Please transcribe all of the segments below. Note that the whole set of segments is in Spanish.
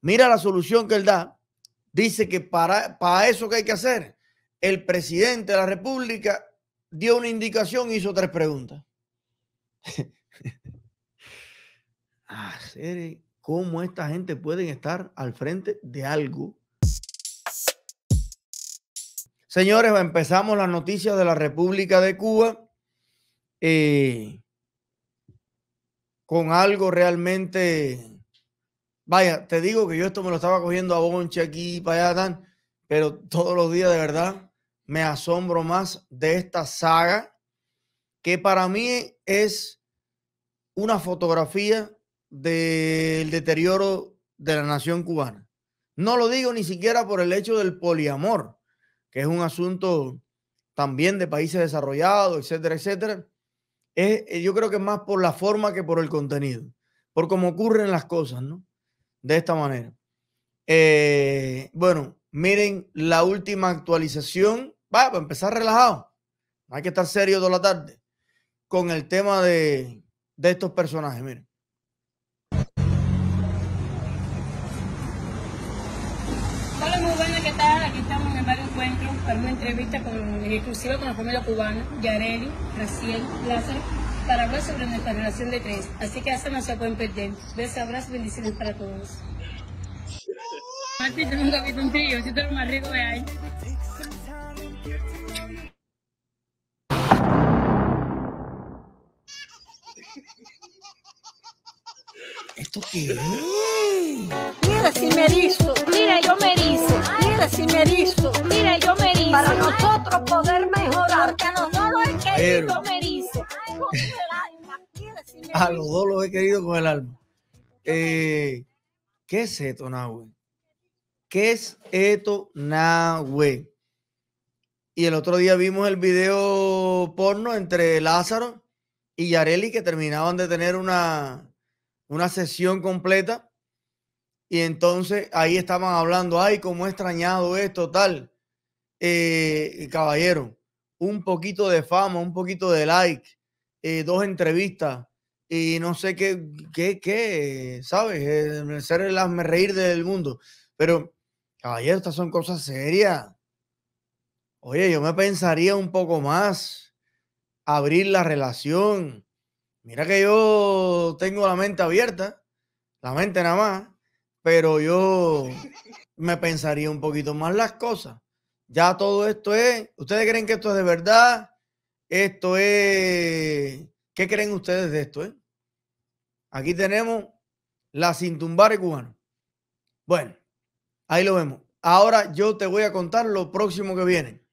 Mira la solución que él da. Dice que para, para eso que hay que hacer, el presidente de la República dio una indicación y hizo tres preguntas. Ah, cómo esta gente pueden estar al frente de algo. Señores, empezamos las noticias de la República de Cuba eh, con algo realmente Vaya, te digo que yo esto me lo estaba cogiendo a bonche aquí, para allá, pero todos los días de verdad me asombro más de esta saga que para mí es una fotografía del deterioro de la nación cubana. No lo digo ni siquiera por el hecho del poliamor, que es un asunto también de países desarrollados, etcétera, etcétera. Es, eh, yo creo que es más por la forma que por el contenido, por cómo ocurren las cosas, ¿no? de esta manera. Eh, bueno, miren la última actualización. Va, para empezar relajado. no Hay que estar serio toda la tarde con el tema de, de estos personajes. Miren. Hola, muy buenas. ¿qué tal? Aquí estamos en el barrio Encuentro para una entrevista con, exclusiva con la familia cubana, Yareli, Raciel, Lázaro para hablar sobre nuestra relación de tres, así que hasta no se pueden perder. Besos, abrazos, bendiciones para todos. Martín, nunca visto un trío, si tú lo más rico que hay. ¿Esto qué es? Mira si me erizo, mira yo me erizo, mira si me erizo, mira yo me erizo. Para nosotros poder mejorar, que no, no lo que yo me erizo. A los dos los he querido con el alma. Eh, ¿Qué es esto, Nahue? ¿Qué es esto, Nahue? Y el otro día vimos el video porno entre Lázaro y Yareli que terminaban de tener una, una sesión completa. Y entonces ahí estaban hablando, ay, cómo he extrañado esto, tal. Eh, caballero, un poquito de fama, un poquito de like, eh, dos entrevistas, y no sé qué, qué, qué ¿sabes? Eh, ser el hazme reír del mundo. Pero, ayer estas son cosas serias. Oye, yo me pensaría un poco más abrir la relación. Mira que yo tengo la mente abierta, la mente nada más, pero yo me pensaría un poquito más las cosas. Ya todo esto es, ¿ustedes creen que esto es de verdad? Esto es, ¿qué creen ustedes de esto? Eh? Aquí tenemos la sin tumbar cubano. Bueno, ahí lo vemos. Ahora yo te voy a contar lo próximo que viene.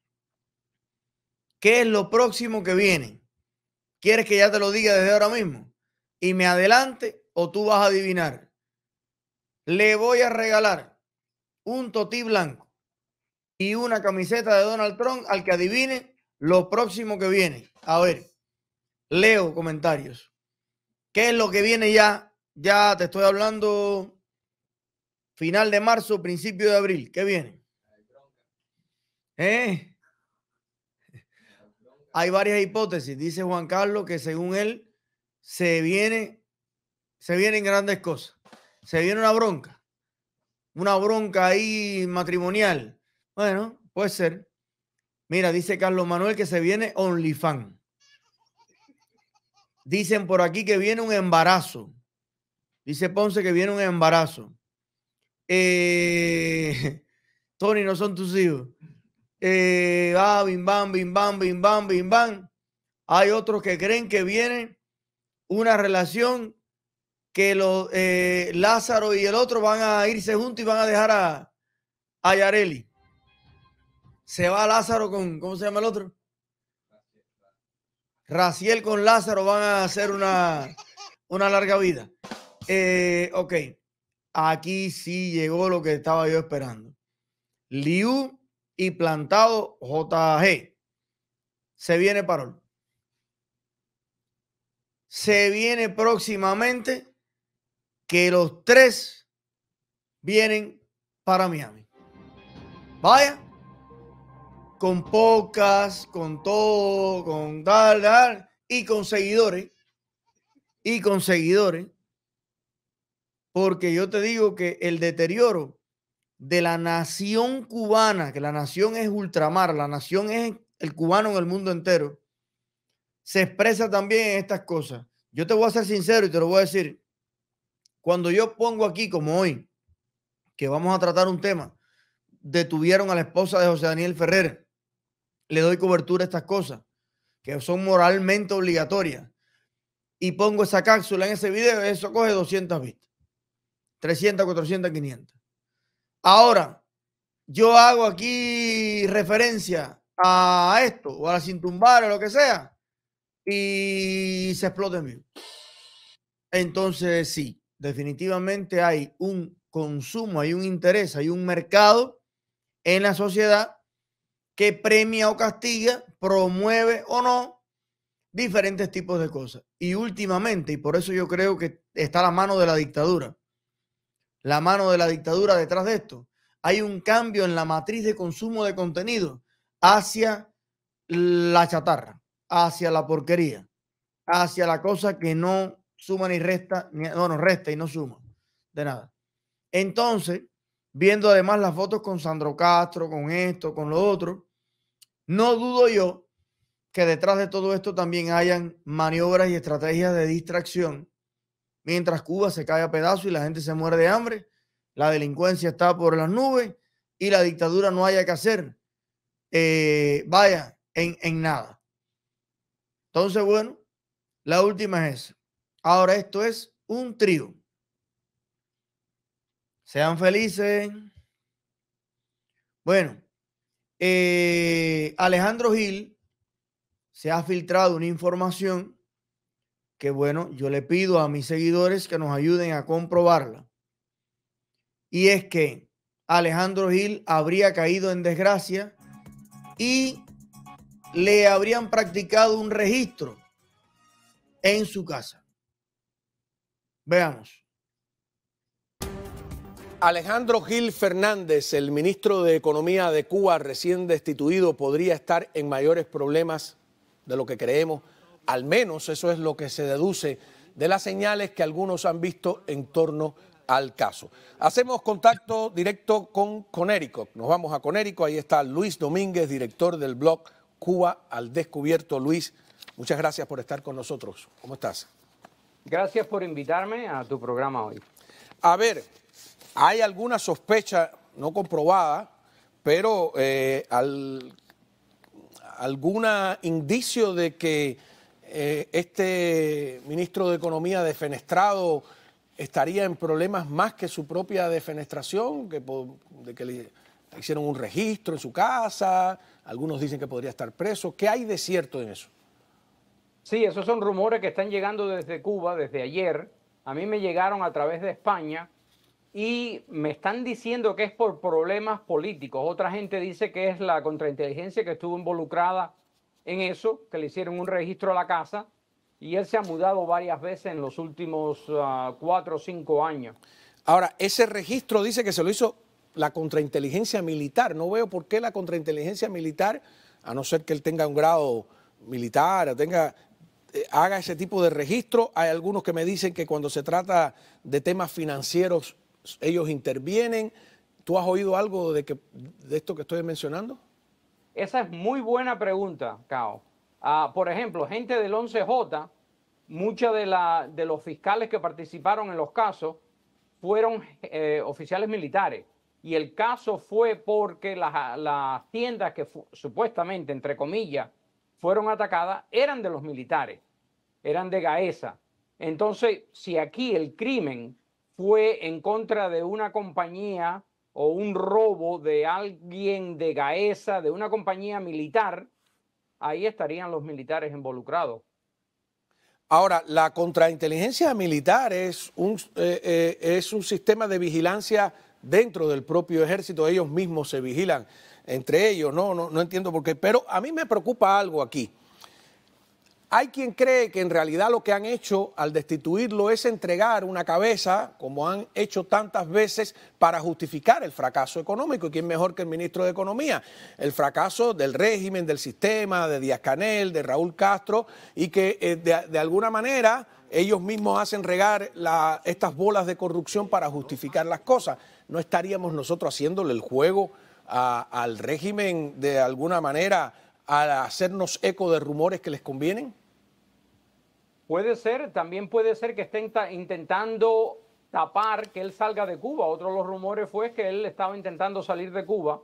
¿Qué es lo próximo que viene? ¿Quieres que ya te lo diga desde ahora mismo? Y me adelante o tú vas a adivinar. Le voy a regalar un totí blanco y una camiseta de Donald Trump al que adivine lo próximo que viene. A ver, leo comentarios. ¿Qué es lo que viene ya? Ya te estoy hablando final de marzo, principio de abril. ¿Qué viene? ¿Eh? Hay varias hipótesis. Dice Juan Carlos que según él se viene, se vienen grandes cosas. Se viene una bronca, una bronca ahí matrimonial. Bueno, puede ser. Mira, dice Carlos Manuel que se viene OnlyFans. Dicen por aquí que viene un embarazo. Dice Ponce que viene un embarazo. Eh, Tony, no son tus hijos. Eh, ah, bim bam, bim bam, bim bam, bim bam. Hay otros que creen que viene una relación que eh, Lázaro y el otro van a irse juntos y van a dejar a, a Yareli. Se va Lázaro con, ¿cómo se llama el otro? Raciel con Lázaro van a hacer una, una larga vida. Eh, ok, aquí sí llegó lo que estaba yo esperando. Liu y plantado JG. Se viene parol. Se viene próximamente que los tres vienen para Miami. Vaya con pocas, con todo, con tal, tal, y con seguidores. Y con seguidores. Porque yo te digo que el deterioro de la nación cubana, que la nación es ultramar, la nación es el cubano en el mundo entero, se expresa también en estas cosas. Yo te voy a ser sincero y te lo voy a decir. Cuando yo pongo aquí, como hoy, que vamos a tratar un tema, detuvieron a la esposa de José Daniel Ferrer le doy cobertura a estas cosas que son moralmente obligatorias y pongo esa cápsula en ese video, eso coge 200 vistas, 300, 400, 500. Ahora, yo hago aquí referencia a esto o a la sin tumbar o lo que sea y se explota en Entonces, sí, definitivamente hay un consumo, hay un interés, hay un mercado en la sociedad que premia o castiga, promueve o no diferentes tipos de cosas. Y últimamente, y por eso yo creo que está la mano de la dictadura, la mano de la dictadura detrás de esto, hay un cambio en la matriz de consumo de contenido hacia la chatarra, hacia la porquería, hacia la cosa que no suma ni resta, no, no resta y no suma de nada. Entonces, viendo además las fotos con Sandro Castro, con esto, con lo otro, no dudo yo que detrás de todo esto también hayan maniobras y estrategias de distracción. Mientras Cuba se cae a pedazos y la gente se muere de hambre, la delincuencia está por las nubes y la dictadura no haya que hacer, eh, vaya, en, nada. Entonces, bueno, la última es Ahora esto es un trío. Sean felices. Bueno, eh, Alejandro Gil se ha filtrado una información que, bueno, yo le pido a mis seguidores que nos ayuden a comprobarla. Y es que Alejandro Gil habría caído en desgracia y le habrían practicado un registro en su casa. Veamos. Alejandro Gil Fernández, el ministro de Economía de Cuba recién destituido, podría estar en mayores problemas de lo que creemos. Al menos eso es lo que se deduce de las señales que algunos han visto en torno al caso. Hacemos contacto directo con Conérico. Nos vamos a Conérico. Ahí está Luis Domínguez, director del blog Cuba al Descubierto. Luis, muchas gracias por estar con nosotros. ¿Cómo estás? Gracias por invitarme a tu programa hoy. A ver, hay alguna sospecha no comprobada, pero eh, algún indicio de que eh, este ministro de Economía defenestrado estaría en problemas más que su propia defenestración, que, de que le hicieron un registro en su casa, algunos dicen que podría estar preso. ¿Qué hay de cierto en eso? Sí, esos son rumores que están llegando desde Cuba, desde ayer. A mí me llegaron a través de España y me están diciendo que es por problemas políticos. Otra gente dice que es la contrainteligencia que estuvo involucrada en eso, que le hicieron un registro a la casa y él se ha mudado varias veces en los últimos ah, cuatro o cinco años. Ahora, ese registro dice que se lo hizo la contrainteligencia militar. No veo por qué la contrainteligencia militar, a no ser que él tenga un grado militar, tenga eh, haga ese tipo de registro. Hay algunos que me dicen que cuando se trata de temas financieros ellos intervienen. ¿Tú has oído algo de, que, de esto que estoy mencionando? Esa es muy buena pregunta, Cao. Ah, por ejemplo, gente del 11J, muchos de, los fiscales que participaron en los casos fueron eh, oficiales militares. Y el caso fue porque las tiendas que supuestamente, entre comillas, fueron atacadas eran de los militares, eran de Gaesa. Entonces, si aquí el crimen fue en contra de una compañía o un robo de alguien de Gaesa, de una compañía militar, ahí estarían los militares involucrados. Ahora, la contrainteligencia militar es un, eh, eh, es un sistema de vigilancia dentro del propio ejército, ellos mismos se vigilan entre ellos, no, no, no entiendo por qué, pero a mí me preocupa algo aquí. Hay quien cree que en realidad lo que han hecho al destituirlo es entregar una cabeza, como han hecho tantas veces, para justificar el fracaso económico. ¿Y quién mejor que el ministro de Economía? El fracaso del régimen, del sistema, de Díaz Canel, de Raúl Castro, y que eh, de, alguna manera ellos mismos hacen regar estas bolas de corrupción para justificar las cosas. No estaríamos nosotros haciéndole el juego al régimen de alguna manera a hacernos eco de rumores que les convienen? Puede ser, también puede ser que estén intentando tapar que él salga de Cuba. Otro de los rumores fue que él estaba intentando salir de Cuba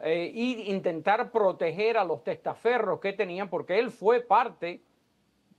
e y intentar proteger a los testaferros que tenían, porque él fue parte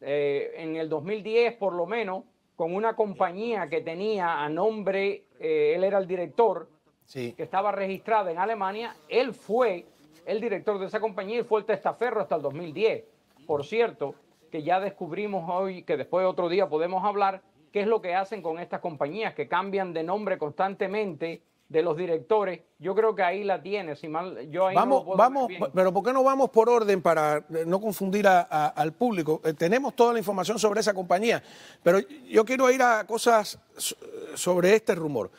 eh, en el 2010 por lo menos con una compañía que tenía a nombre, eh, él era el director, que estaba registrada en Alemania, él fue el director de esa compañía fue el testaferro hasta el 2010. Por cierto, que ya descubrimos hoy, que después de otro día podemos hablar, qué es lo que hacen con estas compañías que cambian de nombre constantemente de los directores. Yo creo que ahí la tiene, si mal yo vamos, vamos, pero ¿por qué no vamos por orden para eh, no confundir al público? Eh, tenemos toda la información sobre esa compañía, pero yo quiero ir a cosas sobre este rumor.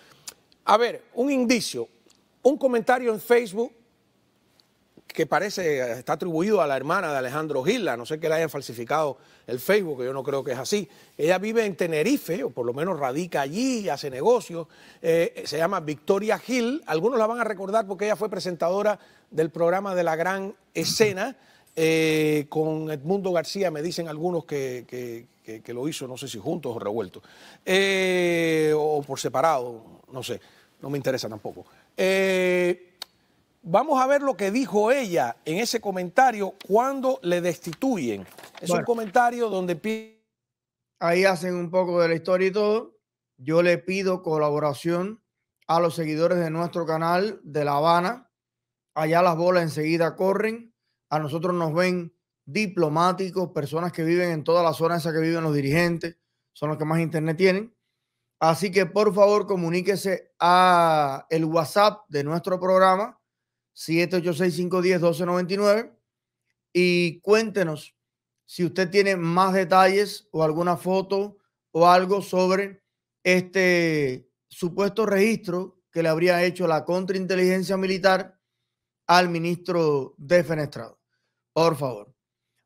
A ver, un indicio, un comentario en Facebook que parece eh, está atribuido a la hermana de Alejandro Gila, no sé que le hayan falsificado el Facebook, yo no creo que es así. Ella vive en Tenerife, o por lo menos radica allí, hace negocios, eh, se llama Victoria Gil, algunos la van a recordar porque ella fue presentadora del programa de la gran escena eh, con Edmundo García, me dicen algunos que, lo hizo, no sé si juntos o revueltos, o por separado, no sé, no me interesa tampoco. Vamos a ver lo que dijo ella en ese comentario cuando le destituyen. Es un comentario donde... Ahí hacen un poco de la historia y todo. Yo le pido colaboración a los seguidores de nuestro canal de La Habana. Allá las bolas enseguida corren. A nosotros nos ven diplomáticos, personas que viven en toda la zona esa que viven los dirigentes, son los que más internet tienen. Así que por favor comuníquese a el WhatsApp de nuestro programa 786-510-1299 y cuéntenos si usted tiene más detalles o alguna foto o algo sobre este supuesto registro que le habría hecho la contrainteligencia militar al ministro defenestrado. Por favor.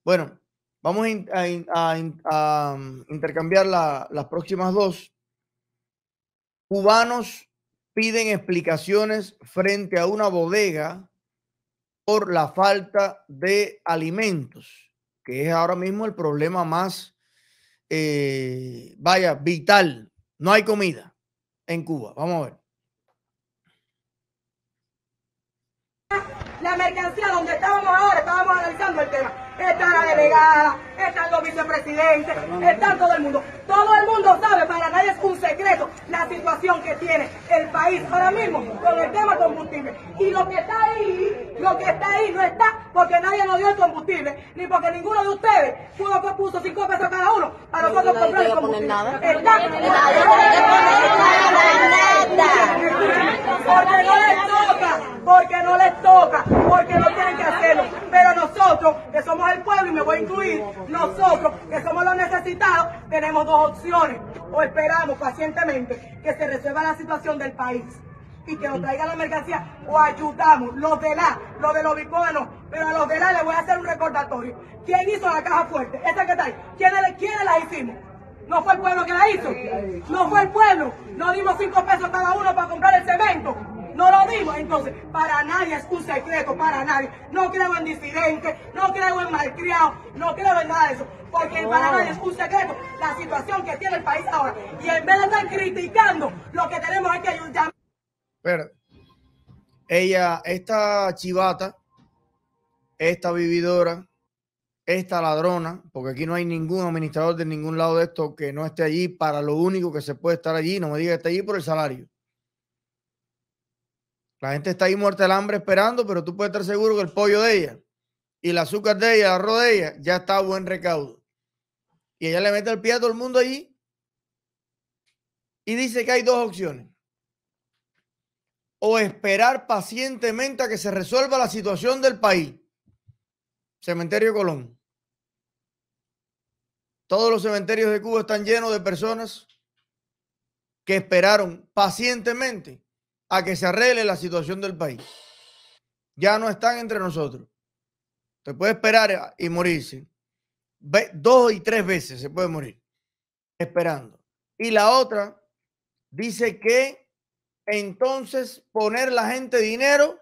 Bueno, vamos a, um, intercambiar las próximas dos. Cubanos piden explicaciones frente a una bodega por la falta de alimentos, que es ahora mismo el problema más, eh, vaya, vital. No hay comida en Cuba. Vamos a ver. La mercancía donde estábamos ahora, estábamos analizando el tema está la delegada, están los vicepresidentes, está todo el mundo. Todo el mundo sabe, para nadie es un secreto la situación que tiene el país ahora mismo con el tema combustible. Y lo que está ahí, lo que está ahí no está porque nadie nos dio el combustible, ni porque ninguno de ustedes pudo que pues, puso cinco pesos cada uno para nosotros comprar el combustible. porque no les toca, porque no les toca, porque no tienen que hacerlo. Pero nosotros que somos el pueblo, y me voy a incluir, nosotros que somos los necesitados, tenemos dos opciones. O esperamos pacientemente que se resuelva la situación del país y que nos traiga la mercancía o ayudamos, los de la, los de los bicuanos, pero a los de la le voy a hacer un recordatorio. ¿Quién hizo la caja fuerte? esta que está ahí. ¿Quiénes, ¿Quiénes la hicimos? No fue el pueblo que la hizo. No fue el pueblo. No dimos cinco pesos cada uno para comprar para nadie es un secreto, para nadie. No creo en disidente no creo en malcriado no creo en nada de eso. Porque para nadie es un secreto la situación que tiene el país ahora. Y en vez de estar criticando, lo que tenemos es que ayudar. Pero, ella, esta chivata, esta vividora, esta ladrona, porque aquí no hay ningún administrador de ningún lado de esto que no esté allí para lo único que se puede estar allí, no me diga que está allí por el salario. La gente está ahí muerta de hambre esperando, pero tú puedes estar seguro que el pollo de ella y el azúcar de ella, el arroz de ella, ya está a buen recaudo. Y ella le mete el pie a todo el mundo allí y dice que hay dos opciones. O esperar pacientemente a que se resuelva la situación del país. Cementerio Colón. Todos los cementerios de Cuba están llenos de personas que esperaron pacientemente a que se arregle la situación del país. Ya no están entre nosotros. Se puede esperar y morirse. Dos y tres veces se puede morir esperando. Y la otra dice que entonces poner la gente dinero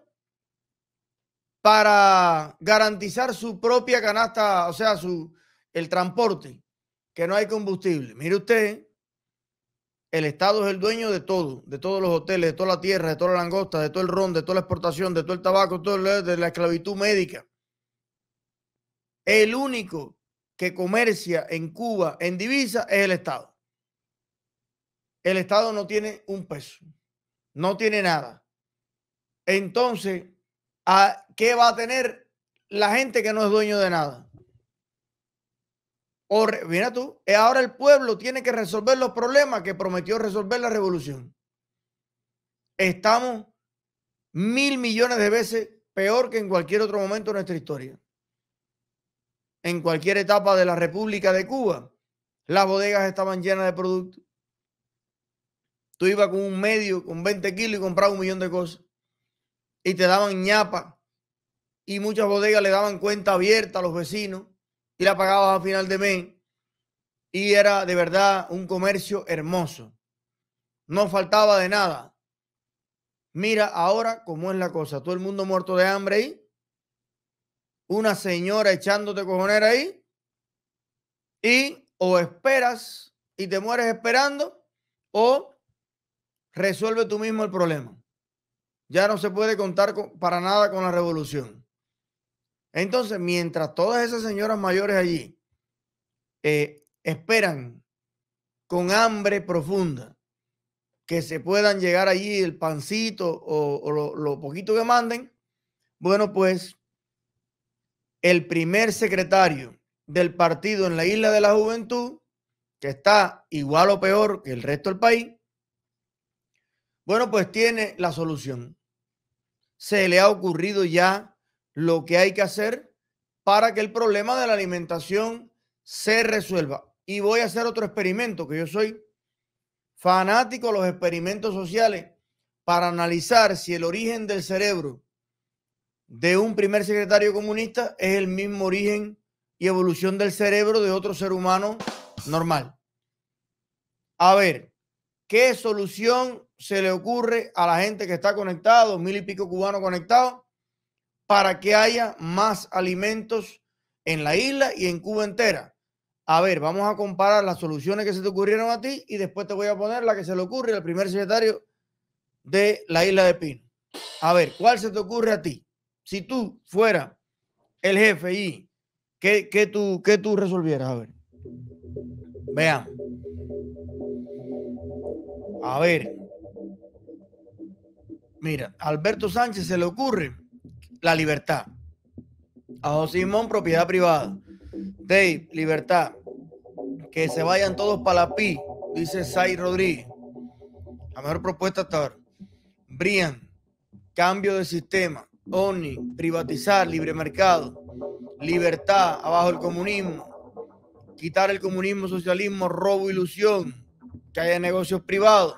para garantizar su propia canasta, o sea, su, el transporte, que no hay combustible. Mire usted, el Estado es el dueño de todo, de todos los hoteles, de toda la tierra, de toda la langosta, de todo el ron, de toda la exportación, de todo el tabaco, todo de la esclavitud médica. El único que comercia en Cuba en divisa es el Estado. El Estado no tiene un peso, no tiene nada. Entonces, ¿a ¿qué va a tener la gente que no es dueño de nada? mira tú, eh, ahora el pueblo tiene que resolver los problemas que prometió resolver la revolución. Estamos mil millones de veces peor que en cualquier otro momento de nuestra historia. En cualquier etapa de la República de Cuba, las bodegas estaban llenas de productos. Tú ibas con un medio, con 20 kilos y comprabas un millón de cosas. Y te daban ñapa. Y muchas bodegas le daban cuenta abierta a los vecinos y la pagabas a final de mes. Y era de verdad un comercio hermoso. No faltaba de nada. Mira ahora cómo es la cosa. Todo el mundo muerto de hambre ahí. Una señora echándote cojonera ahí. Y o esperas y te mueres esperando o resuelve tú mismo el problema. Ya no se puede contar para nada con la revolución. Entonces, mientras todas esas señoras mayores allí eh, esperan con hambre profunda que se puedan llegar allí el pancito o, lo poquito que manden, bueno, pues el primer secretario del partido en la isla de la juventud, que está igual o peor que el resto del país, bueno, pues tiene la solución. Se le ha ocurrido ya lo que hay que hacer para que el problema de la alimentación se resuelva. Y voy a hacer otro experimento, que yo soy fanático de los experimentos sociales, para analizar si el origen del cerebro de un primer secretario comunista es el mismo origen y evolución del cerebro de otro ser humano normal. A ver, ¿qué solución se le ocurre a la gente que está conectado, mil y pico cubanos conectados, para que haya más alimentos en la isla y en Cuba entera. A ver, vamos a comparar las soluciones que se te ocurrieron a ti y después te voy a poner la que se le ocurre al primer secretario de la isla de Pino. A ver, ¿cuál se te ocurre a ti? Si tú fuera el jefe y que tú, tú resolvieras? A ver. Vean. A ver. Mira, Alberto Sánchez se le ocurre la libertad. A José Simón, propiedad privada. Dave, libertad. Que se vayan todos para la pi, dice Sai Rodríguez. La mejor propuesta hasta ahora. Brian, cambio de sistema. ONI, privatizar, libre mercado. Libertad, abajo el comunismo. Quitar el comunismo, socialismo, robo, ilusión. Que haya negocios privados.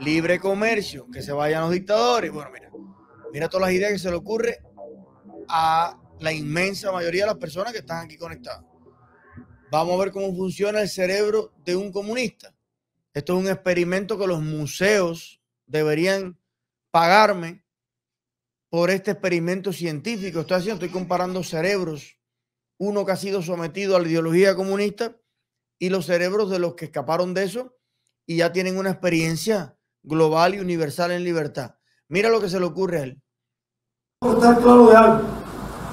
Libre comercio, que se vayan los dictadores. Bueno, mira. Mira todas las ideas que se le ocurre a la inmensa mayoría de las personas que están aquí conectadas. Vamos a ver cómo funciona el cerebro de un comunista. Esto es un experimento que los museos deberían pagarme por este experimento científico. Estoy haciendo, estoy comparando cerebros, uno que ha sido sometido a la ideología comunista y los cerebros de los que escaparon de eso y ya tienen una experiencia global y universal en libertad. Mira lo que se le ocurre a él.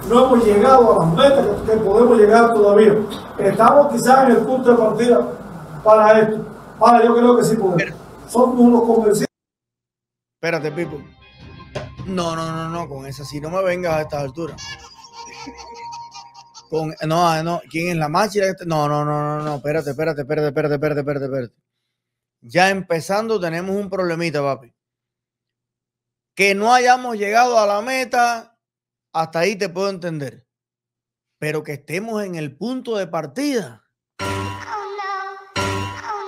No hemos llegado a las metas que podemos llegar todavía. Estamos quizás en el punto de partida para esto. Ahora yo creo que sí podemos. Son unos convencidos. Espérate, Pipo. No, no, no, no, con esa si no me vengas a estas alturas. no, ah, no, ¿quién es la máquina? No, no, no, no, no, espérate, espérate, espérate, espérate, espérate, espérate, espérate. Ya empezando tenemos un problemita, papi. Que no hayamos llegado a la meta, hasta ahí te puedo entender. Pero que estemos en el punto de partida.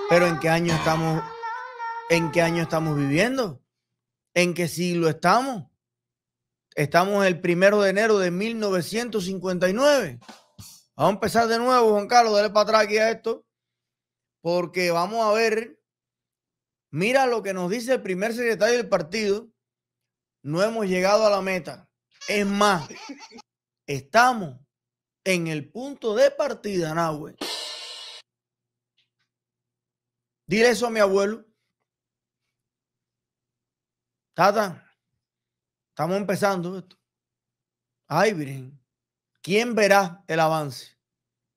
Pero en qué año estamos, en qué año estamos viviendo, en qué siglo estamos. Estamos el primero de enero de 1959. Vamos a empezar de nuevo, Juan Carlos, dale para atrás aquí a esto, porque vamos a ver. Mira lo que nos dice el primer secretario del partido, no hemos llegado a la meta. Es más, estamos en el punto de partida, Nahue. Dile eso a mi abuelo. Tata, estamos empezando esto. Ay, Virgen. ¿Quién verá el avance?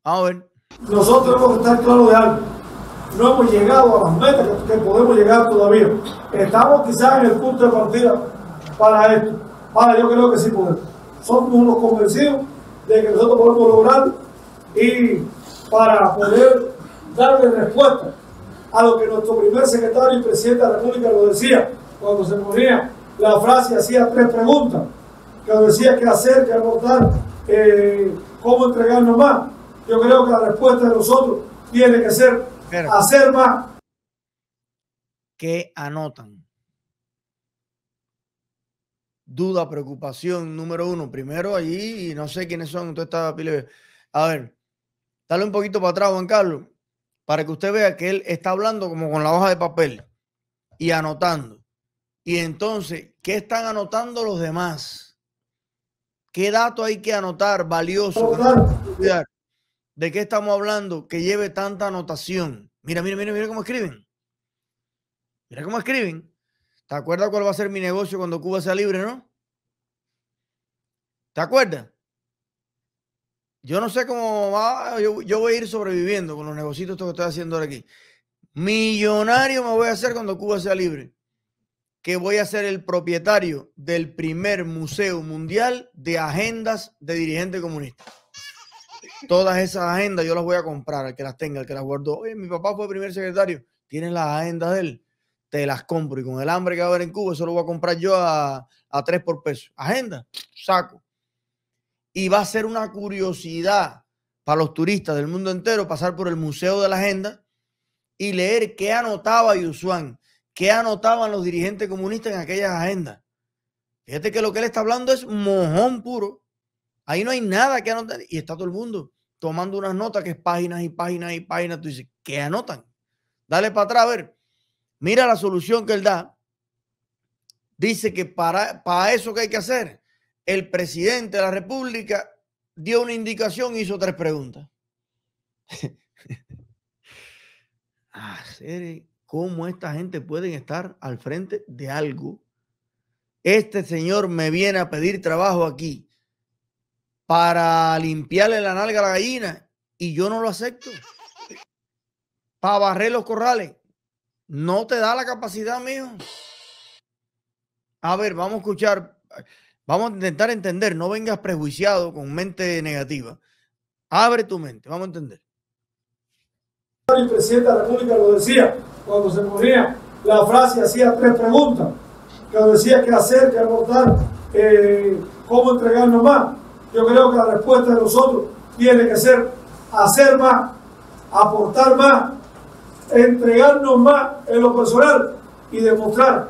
Vamos A ver. Nosotros tenemos que estar claros de algo. No hemos llegado a las metas que podemos llegar todavía. Estamos quizás en el punto de partida, para esto. Ahora, yo creo que sí podemos. Somos unos convencidos de que nosotros podemos lograr y para poder darle respuesta a lo que nuestro primer secretario y presidente de la República lo decía cuando se ponía la frase, hacía tres preguntas, que decía qué hacer, qué aportar, eh, cómo entregarnos más. Yo creo que la respuesta de nosotros tiene que ser hacer más. ¿Qué anotan? duda, preocupación número uno. Primero allí, no sé quiénes son A ver, dale un poquito para atrás, Juan Carlos, para que usted vea que él está hablando como con la hoja de papel y anotando. Y entonces, ¿qué están anotando los demás? ¿Qué dato hay que anotar valioso? ¿De qué estamos hablando que lleve tanta anotación? Mira, mira, mira, mira cómo escriben. Mira cómo escriben. ¿Te acuerdas cuál va a ser mi negocio cuando Cuba sea libre, no? ¿Te acuerdas? Yo no sé cómo va, yo, voy a ir sobreviviendo con los negocios que estoy haciendo ahora aquí. Millonario me voy a hacer cuando Cuba sea libre. Que voy a ser el propietario del primer museo mundial de agendas de dirigentes comunistas. Todas esas agendas yo las voy a comprar, al que las tenga, al que las guardó. Oye, mi papá fue primer secretario. Tienen las agendas de él te las compro. Y con el hambre que va a haber en Cuba, eso lo voy a comprar yo a, a 3 por peso. Agenda, saco. Y va a ser una curiosidad para los turistas del mundo entero pasar por el Museo de la Agenda y leer qué anotaba Yusuan, qué anotaban los dirigentes comunistas en aquellas agendas. Fíjate que lo que él está hablando es mojón puro. Ahí no hay nada que anotar. Y está todo el mundo tomando unas notas que es páginas y páginas y páginas. Tú dices, ¿qué anotan? Dale para atrás a ver Mira la solución que él da. Dice que para, para eso que hay que hacer, el presidente de la República dio una indicación y hizo tres preguntas. Hacer ah, cómo esta gente puede estar al frente de algo. Este señor me viene a pedir trabajo aquí para limpiarle la nalga a la gallina y yo no lo acepto. Para barrer los corrales no te da la capacidad, mío. A ver, vamos a escuchar, vamos a intentar entender, no vengas prejuiciado con mente negativa. Abre tu mente, vamos a entender. El presidente de la República lo decía cuando se ponía la frase, hacía tres preguntas, que decía qué hacer, qué aportar? cómo entregarnos más. Yo creo que la respuesta de nosotros tiene que ser hacer más, aportar más entregarnos más en lo personal y demostrar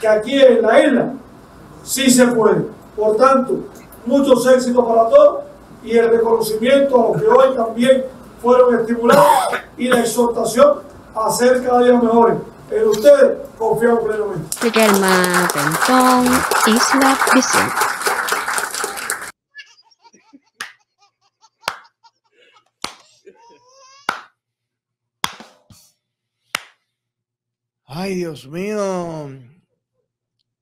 que aquí en la isla sí se puede. Por tanto, muchos éxitos para todos y el reconocimiento a los que hoy también fueron estimulados y la exhortación a ser cada día mejores. En ustedes confiamos plenamente. Ay, Dios mío,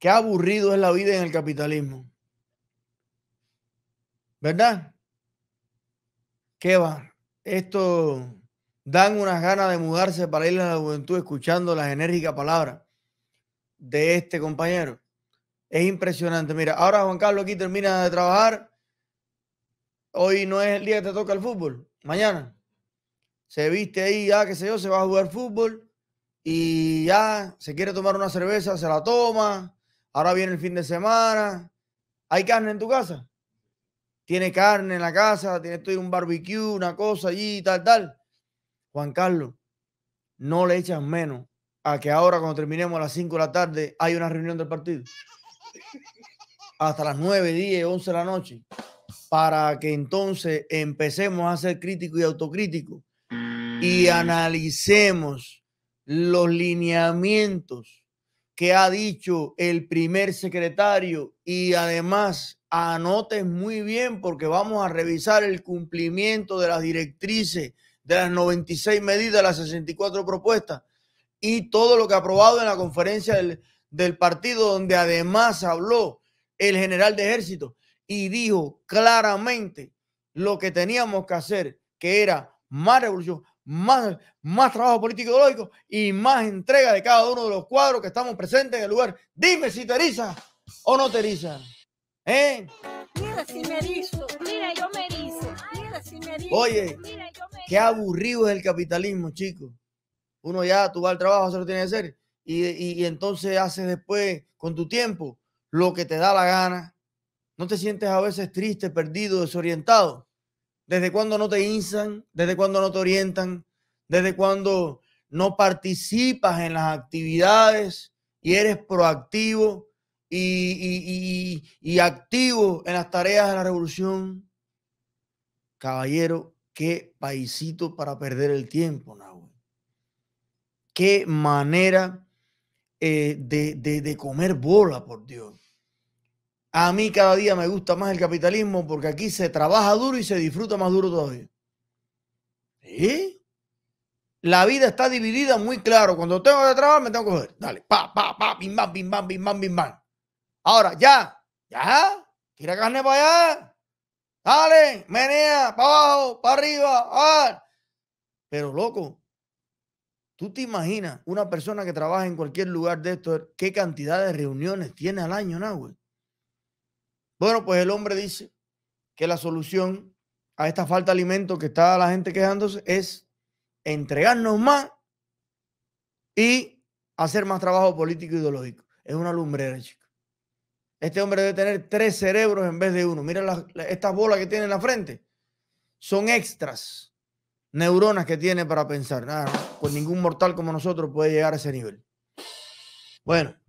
qué aburrido es la vida en el capitalismo. ¿Verdad? ¿Qué va? Esto dan unas ganas de mudarse para ir a la juventud escuchando las enérgicas palabras de este compañero. Es impresionante. Mira, ahora Juan Carlos aquí termina de trabajar. Hoy no es el día que te toca el fútbol. Mañana. Se viste ahí, ya ah, qué sé yo, se va a jugar fútbol y ya se quiere tomar una cerveza, se la toma, ahora viene el fin de semana. ¿Hay carne en tu casa? Tiene carne en la casa, tiene un barbecue, una cosa allí, tal, tal. Juan Carlos, no le echas menos a que ahora cuando terminemos a las 5 de la tarde hay una reunión del partido. Hasta las 9, 10, 11 de la noche. Para que entonces empecemos a ser críticos y autocríticos y analicemos los lineamientos que ha dicho el primer secretario y además anoten muy bien porque vamos a revisar el cumplimiento de las directrices de las 96 medidas, las 64 propuestas y todo lo que ha aprobado en la conferencia del, del partido donde además habló el general de ejército y dijo claramente lo que teníamos que hacer, que era más revolución, más, más trabajo político ideológico y más entrega de cada uno de los cuadros que estamos presentes en el lugar. Dime si te o no te Oye, qué aburrido es el capitalismo, chicos. Uno ya, tú vas al trabajo, se lo tiene que hacer. y entonces haces después, con tu tiempo, lo que te da la gana. ¿No te sientes a veces triste, perdido, desorientado? ¿Desde cuando no te insan, ¿Desde cuando no te orientan? ¿Desde cuando no participas en las actividades y eres proactivo y, activo en las tareas de la revolución? Caballero, qué paisito para perder el tiempo, Nahuel. Qué manera eh, de comer bola, por Dios. A mí cada día me gusta más el capitalismo porque aquí se trabaja duro y se disfruta más duro todavía. ¿Sí? La vida está dividida muy claro. Cuando tengo que trabajar, me tengo que coger. Dale, pa, pa, pa, bim, bam, bim, bam, bim, bam, bim, Ahora, ya, ya, tira carne para allá. Dale, menea, para abajo, para arriba. Ah. Pero loco, tú te imaginas una persona que trabaja en cualquier lugar de esto, qué cantidad de reuniones tiene al año, ¿no, güey? Bueno, pues el hombre dice que la solución a esta falta de alimento que está la gente quejándose es entregarnos más y hacer más trabajo político e ideológico. Es una lumbrera, chico. Este hombre debe tener tres cerebros en vez de uno. Mira las, estas bolas que tiene en la frente. Son extras neuronas que tiene para pensar. Nada, pues ningún mortal como nosotros puede llegar a ese nivel. Bueno,